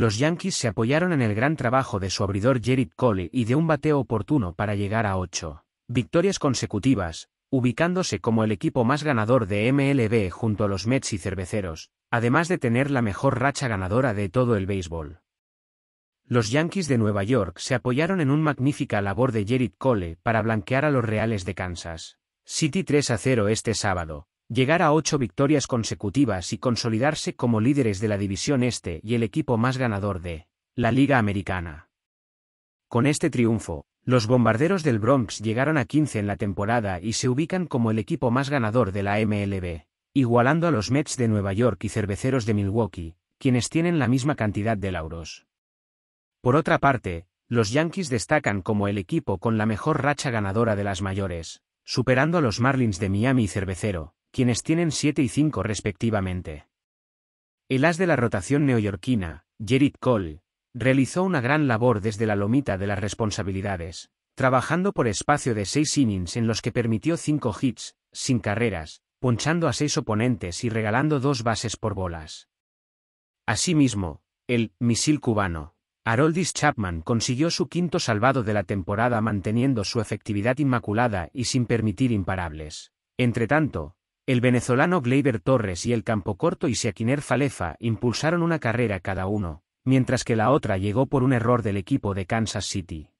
los Yankees se apoyaron en el gran trabajo de su abridor Jared Cole y de un bateo oportuno para llegar a ocho victorias consecutivas, ubicándose como el equipo más ganador de MLB junto a los Mets y Cerveceros, además de tener la mejor racha ganadora de todo el béisbol. Los Yankees de Nueva York se apoyaron en una magnífica labor de Jared Cole para blanquear a los Reales de Kansas City 3 a 0 este sábado, llegar a ocho victorias consecutivas y consolidarse como líderes de la División Este y el equipo más ganador de la Liga Americana. Con este triunfo, los bombarderos del Bronx llegaron a 15 en la temporada y se ubican como el equipo más ganador de la MLB, igualando a los Mets de Nueva York y Cerveceros de Milwaukee, quienes tienen la misma cantidad de lauros. Por otra parte, los Yankees destacan como el equipo con la mejor racha ganadora de las mayores, superando a los Marlins de Miami y Cervecero, quienes tienen 7 y 5 respectivamente. El as de la rotación neoyorquina, Jared Cole, realizó una gran labor desde la lomita de las responsabilidades, trabajando por espacio de seis innings en los que permitió cinco hits, sin carreras, ponchando a seis oponentes y regalando dos bases por bolas. Asimismo, el misil cubano, Haroldis Chapman consiguió su quinto salvado de la temporada manteniendo su efectividad inmaculada y sin permitir imparables. Entretanto, el venezolano Gleyber Torres y el campo campocorto Isiaquiner Falefa impulsaron una carrera cada uno, mientras que la otra llegó por un error del equipo de Kansas City.